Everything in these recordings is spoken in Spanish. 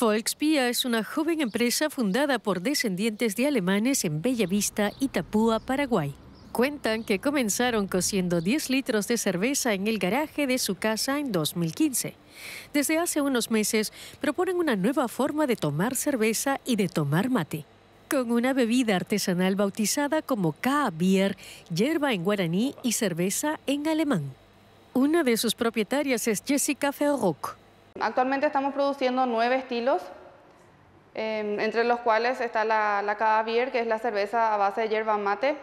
Volksbier es una joven empresa fundada por descendientes de alemanes en Bellavista, Itapúa, Paraguay. Cuentan que comenzaron cosiendo 10 litros de cerveza en el garaje de su casa en 2015. Desde hace unos meses proponen una nueva forma de tomar cerveza y de tomar mate con una bebida artesanal bautizada como K-Bier, hierba en guaraní y cerveza en alemán. Una de sus propietarias es Jessica Ferrock, Actualmente estamos produciendo nueve estilos, em, entre los cuales está la, la que es la cerveza a base de yerba mate.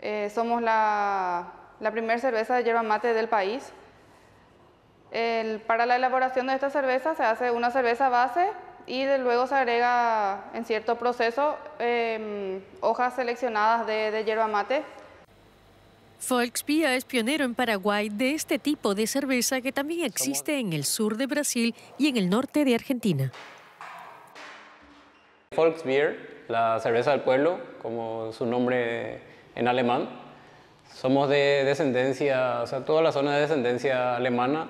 Eh, somos la, primera cerveza de yerba mate del país. para la elaboración de esta cerveza se hace una cerveza base y luego se agrega en cierto proceso em, hojas seleccionadas de, de yerba mate Volksbier es pionero en Paraguay de este tipo de cerveza que también existe en el sur de Brasil y en el norte de Argentina. Volksbier, la cerveza del pueblo, como su nombre en alemán. Somos de descendencia, o sea, toda la zona de descendencia alemana.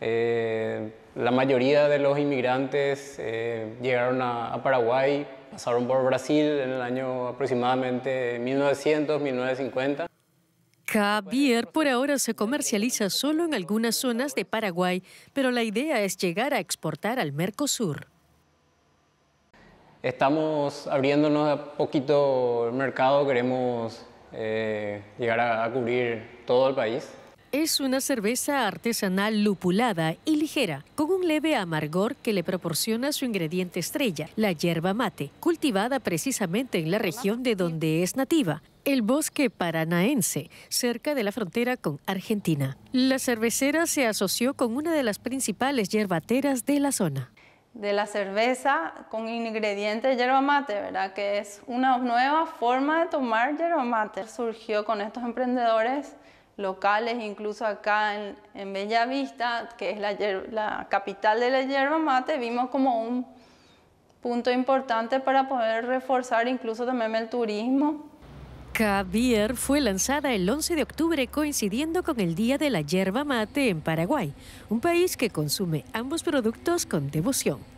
Eh, la mayoría de los inmigrantes eh, llegaron a, a, Paraguay, pasaron por Brasil en el año aproximadamente 1900, 1950. Javier por ahora se comercializa solo en algunas zonas de Paraguay, pero la idea es llegar a exportar al Mercosur. Estamos abriéndonos a poquito el mercado, queremos eh, llegar a cubrir todo el país es una cerveza artesanal lupulada y ligera, con un leve amargor que le proporciona su ingrediente estrella, la yerba mate, cultivada precisamente en la región de donde es nativa, el bosque paranaense, cerca de la frontera con Argentina. La cervecera se asoció con una de las principales yerbateras de la zona. De la cerveza con ingrediente yerba mate, ¿verdad? Que es una nueva forma de tomar yerba mate. Surgió con estos emprendedores locales, incluso acá en, en Bellavista, que es la, la, capital de la yerba mate, vimos como un punto importante para poder reforzar incluso también el turismo. Cavier fue lanzada el 11 de octubre coincidiendo con el Día de la Yerba Mate en Paraguay, un país que consume ambos productos con devoción.